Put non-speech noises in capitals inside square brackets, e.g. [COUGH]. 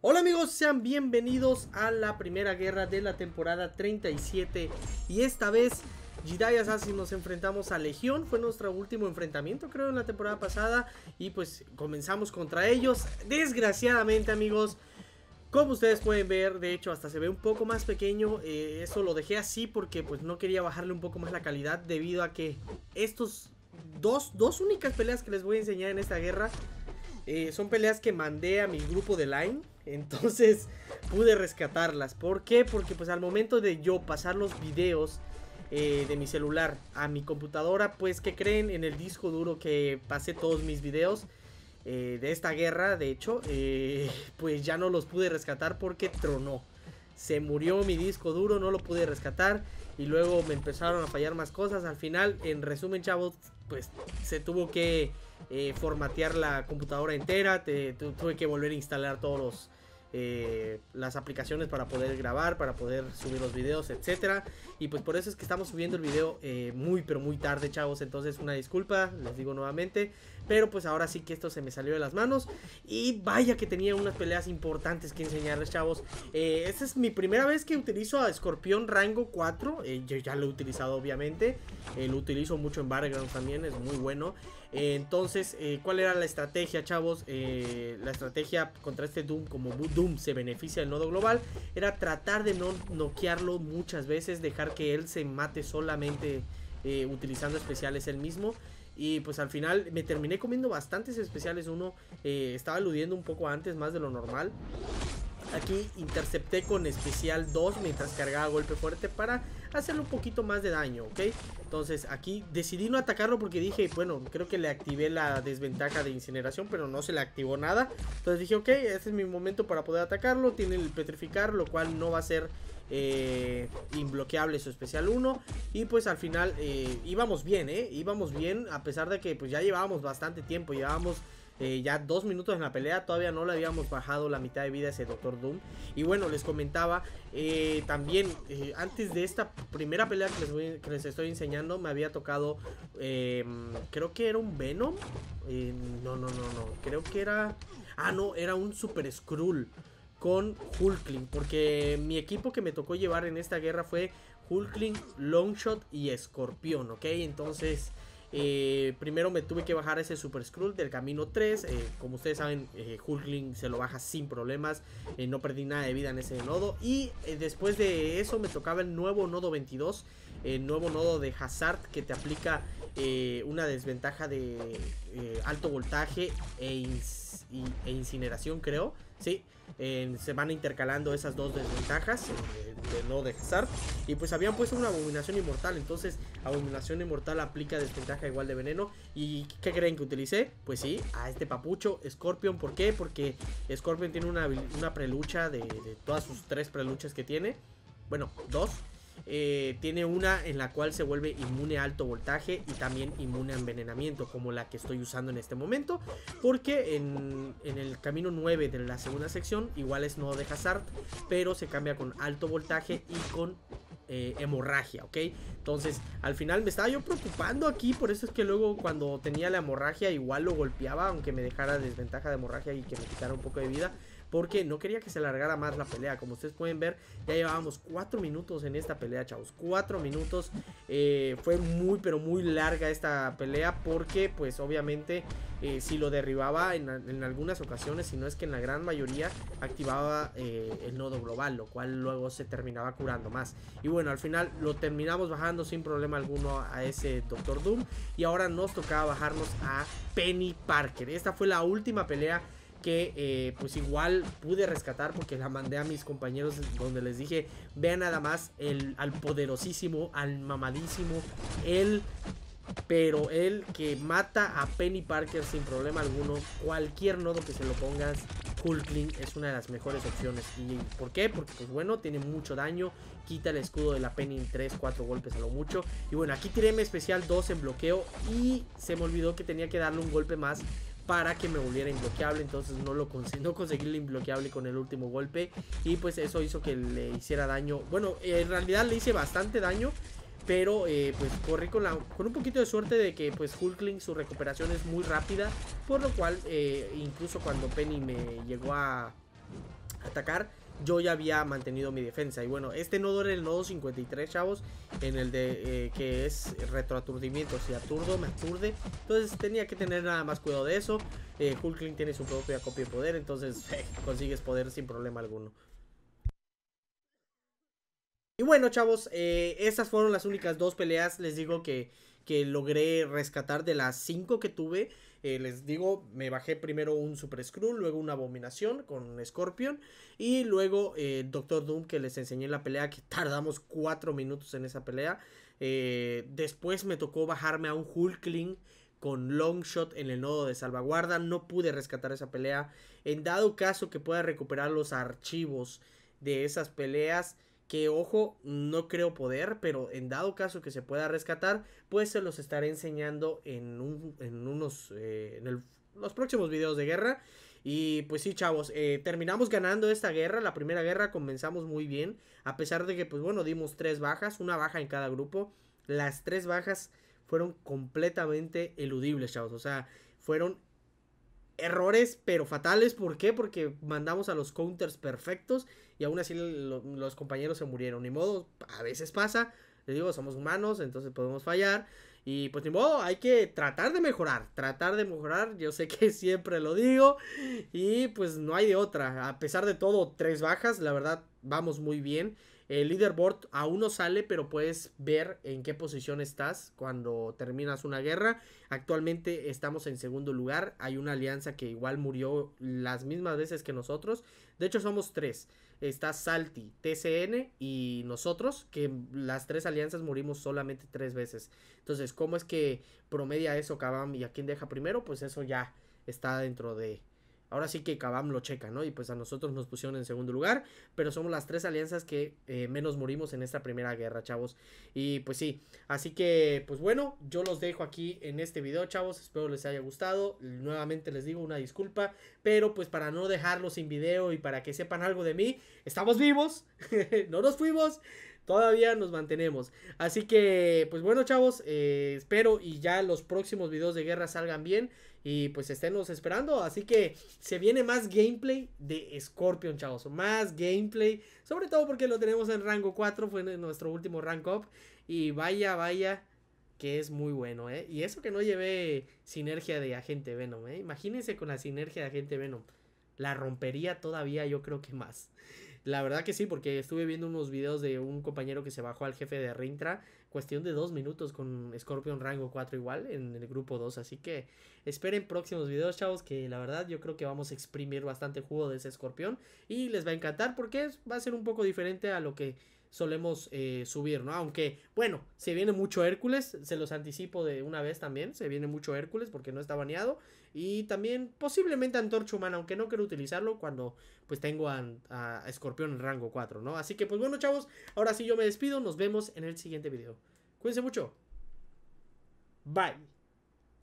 Hola amigos, sean bienvenidos a la primera guerra de la temporada 37 y esta vez Jedi así nos enfrentamos a Legión, fue nuestro último enfrentamiento creo en la temporada pasada y pues comenzamos contra ellos, desgraciadamente amigos como ustedes pueden ver, de hecho hasta se ve un poco más pequeño, eh, eso lo dejé así porque pues no quería bajarle un poco más la calidad debido a que estos dos, dos únicas peleas que les voy a enseñar en esta guerra eh, son peleas que mandé a mi grupo de Line entonces [LAUGHS] pude rescatarlas. ¿Por qué? Porque pues al momento de yo pasar los videos eh, de mi celular a mi computadora, pues que creen en el disco duro que pasé todos mis videos eh, de esta guerra, de hecho, eh, [LAUGHS] pues ya no los pude rescatar porque tronó. Se murió mi disco duro, no lo pude rescatar y luego me empezaron a fallar más cosas. Al final, en resumen, chavos, pues se tuvo que formatear la computadora entera, tuve que volver a instalar todos los eh, las aplicaciones para poder grabar, para poder subir los videos, etcétera. Y pues por eso es que estamos subiendo el video eh, muy pero muy tarde, chavos. Entonces una disculpa, les digo nuevamente. Pero pues ahora sí que esto se me salió de las manos. Y vaya que tenía unas peleas importantes que enseñarles, chavos. Eh, esta es mi primera vez que utilizo a Escorpión Rango 4. Eh, yo ya lo he utilizado, obviamente. Eh, lo utilizo mucho en Battlegrounds también, es muy bueno. entonces, ¿cuál era la estrategia, chavos? la estrategia contra este Doom, como Doom se beneficia del nodo global, era tratar de no noquearlo muchas veces, dejar que él se mate solamente utilizando especiales él mismo. Y pues al final me terminé comiendo bastantes especiales. Uno eh, estaba aludiendo un poco antes, más de lo normal. Aquí intercepté con especial 2 mientras cargaba golpe fuerte para hacerle un poquito más de daño, ¿ok? Entonces aquí decidí no atacarlo porque dije, bueno, creo que le activé la desventaja de incineración, pero no se le activó nada. Entonces dije, ok, este es mi momento para poder atacarlo, tiene el petrificar, lo cual no va a ser eh, inbloqueable su especial 1. Y pues al final eh, íbamos bien, ¿eh? Íbamos bien, a pesar de que pues ya llevábamos bastante tiempo, llevábamos... Eh, ya dos minutos en la pelea, todavía no le habíamos bajado la mitad de vida a ese Doctor Doom. Y bueno, les comentaba eh, también, antes de esta primera pelea que les, que les estoy enseñando, me había tocado, creo que era un Venom. no, no, no, no, creo que era... Ah, no, era un Super Skrull con Hulkling. Porque mi equipo que me tocó llevar en esta guerra fue Hulkling, Longshot y Escorpión, ¿ok? Entonces... Eh, primero me tuve que bajar ese Super Skrull del camino 3. Eh, como ustedes saben, eh, Hulkling se lo baja sin problemas. no perdí nada de vida en ese nodo. Y después de eso me tocaba el nuevo nodo 22. El nuevo nodo de Hazard que te aplica eh, una desventaja de eh, alto voltaje e, e, incineración, creo. Sí, se van intercalando esas dos desventajas eh, de no dejar. Y pues habían puesto una abominación inmortal. Entonces, abominación inmortal aplica desventaja igual de veneno. ¿Y qué creen que utilicé? Pues sí, a este papucho, Scorpion. ¿Por qué? Porque Scorpion tiene una, prelucha de, de todas sus tres preluchas que tiene. Bueno, dos. Eh, tiene una en la cual se vuelve inmune a alto voltaje y también inmune a envenenamiento, como la que estoy usando en este momento, porque en, el camino 9 de la segunda sección igual es no de Hazard, pero se cambia con alto voltaje y con eh, hemorragia, ¿ok? Entonces, al final me estaba yo preocupando aquí, por eso es que luego cuando tenía la hemorragia igual lo golpeaba, aunque me dejara desventaja de hemorragia y que me quitara un poco de vida porque no quería que se alargara más la pelea. Como ustedes pueden ver, ya llevábamos 4 minutos en esta pelea, chavos. 4 minutos. Eh, fue muy, pero muy larga esta pelea porque, pues, obviamente, eh, si lo derribaba en, algunas ocasiones, si no es que en la gran mayoría, activaba eh, el nodo global, lo cual luego se terminaba curando más. Y bueno, al final lo terminamos bajando sin problema alguno a ese Doctor Doom. Y ahora nos tocaba bajarnos a Penny Parker. Esta fue la última pelea que eh, pues igual pude rescatar porque la mandé a mis compañeros donde les dije, vean nada más el, al poderosísimo, al mamadísimo, Él Pero el que mata a Penny Parker sin problema alguno, cualquier nodo que se lo pongas, Hulkling es una de las mejores opciones. ¿Y por qué? Porque, pues bueno, tiene mucho daño. Quita el escudo de la Penny en 3, 4 golpes a lo mucho. Y bueno, aquí tiré mi especial 2 en bloqueo. Y se me olvidó que tenía que darle un golpe más para que me volviera inbloqueable. Entonces no lo conseguí, no conseguí el con el último golpe. Y pues eso hizo que le hiciera daño. Bueno, en realidad le hice bastante daño. Pero eh, pues corrí con, la, con un poquito de suerte de que pues Hulkling su recuperación es muy rápida. Por lo cual eh, incluso cuando Penny me llegó a atacar yo ya había mantenido mi defensa. Y bueno, este nodo era el nodo 53, chavos, en el de eh, que es retroaturdimiento. Si aturdo, me aturde. Entonces tenía que tener nada más cuidado de eso. Eh, tiene su propia copia de poder, entonces [LAUGHS] eh, consigues poder sin problema alguno. Y bueno, chavos, eh, esas fueron las únicas dos peleas, les digo, que, que logré rescatar de las cinco que tuve. Eh, les digo, me bajé primero un Super Skrull, luego una Abominación con Scorpion y luego eh, Doctor Doom que les enseñé la pelea, que tardamos 4 minutos en esa pelea. Eh, después me tocó bajarme a un Hulkling con Longshot en el nodo de salvaguarda. No pude rescatar esa pelea. En dado caso que pueda recuperar los archivos de esas peleas, que ojo, no creo poder, pero en dado caso que se pueda rescatar, pues se los estaré enseñando en, un, en unos, eh, en los próximos videos de guerra. Y pues sí, chavos, eh, terminamos ganando esta guerra, la primera guerra comenzamos muy bien, a pesar de que, pues bueno, dimos tres bajas, una baja en cada grupo, las tres bajas fueron completamente eludibles, chavos, o sea, fueron errores, pero fatales. ¿Por qué? Porque mandamos a los counters perfectos y aún así los compañeros se murieron. Ni modo, a veces pasa. Les digo, somos humanos, entonces podemos fallar. Y pues ni modo, hay que tratar de mejorar, tratar de mejorar, yo sé que [LAUGHS] siempre lo digo y pues no hay de otra. A pesar de todo, tres bajas, la verdad, vamos muy bien. El leaderboard aún no sale, pero puedes ver en qué posición estás cuando terminas una guerra. Actualmente estamos en segundo lugar. Hay una alianza que igual murió las mismas veces que nosotros. De hecho, somos tres. Está Salty, TCN y nosotros, que las tres alianzas morimos solamente tres veces. Entonces, ¿cómo es que promedia eso, Kabam? ¿Y a quién deja primero? Pues eso ya está dentro de, Ahora sí que Kabam lo checa, ¿no? Y pues a nosotros nos pusieron en segundo lugar, pero somos las tres alianzas que eh, menos morimos en esta primera guerra, chavos. Y pues sí, así que pues bueno, yo los dejo aquí en este video, chavos. Espero les haya gustado. Nuevamente les digo una disculpa, pero pues para no dejarlos sin video y para que sepan algo de mí, estamos vivos, [LAUGHS] no nos fuimos todavía nos mantenemos. Así que, pues bueno, chavos, eh, espero y ya los próximos videos de guerra salgan bien. Y pues esténnos esperando. Así que se viene más gameplay de Scorpion, chavos. Más gameplay. Sobre todo porque lo tenemos en rango 4. Fue nuestro último rank up. Y vaya, vaya. Que es muy bueno, ¿eh? Y eso que no llevé sinergia de agente Venom, ¿eh? Imagínense con la sinergia de agente Venom. La rompería todavía yo creo que más. La verdad que sí, porque estuve viendo unos videos de un compañero que se bajó al jefe de Rintra, cuestión de dos minutos con Scorpion Rango 4 igual en el grupo 2. Así que esperen próximos videos, chavos, que la verdad yo creo que vamos a exprimir bastante jugo de ese escorpión y les va a encantar porque va a ser un poco diferente a lo que solemos eh, subir, ¿no? Aunque, bueno, se viene mucho Hércules, se los anticipo de una vez también, se viene mucho Hércules porque no está baneado. Y también posiblemente Antorcha Humana, aunque no quiero utilizarlo cuando pues tengo a, Escorpión en rango 4, ¿no? Así que pues bueno chavos, ahora sí yo me despido, nos vemos en el siguiente video. Cuídense mucho. Bye.